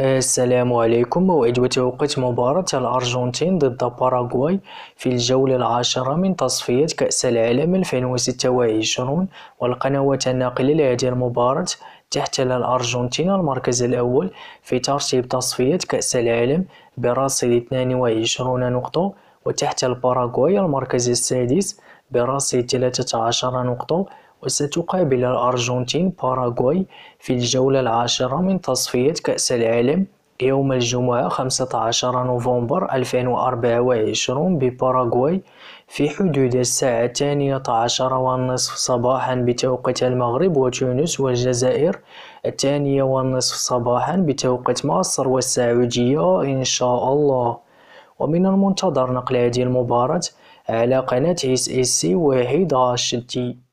السلام عليكم وأجوة توقيت مباراة الأرجنتين ضد باراغواي في الجولة العاشرة من تصفية كأس العالم 2026 والقنوات الناقلة لهذه المباراة تحتل الأرجنتين المركز الأول في ترتيب تصفية كأس العالم برصيد 22 نقطة وتحت الباراغواي المركز السادس برصيد 13 نقطة وستقابل الأرجنتين باراغواي في الجولة العاشرة من تصفية كأس العالم يوم الجمعة 15 نوفمبر 2024 بباراغواي في حدود الساعة الثانية عشر والنصف صباحا بتوقيت المغرب وتونس والجزائر الثانية والنصف صباحا بتوقيت مصر والسعودية إن شاء الله ومن المنتظر نقل هذه المباراة على قناة اس اس سي وهيدا شتي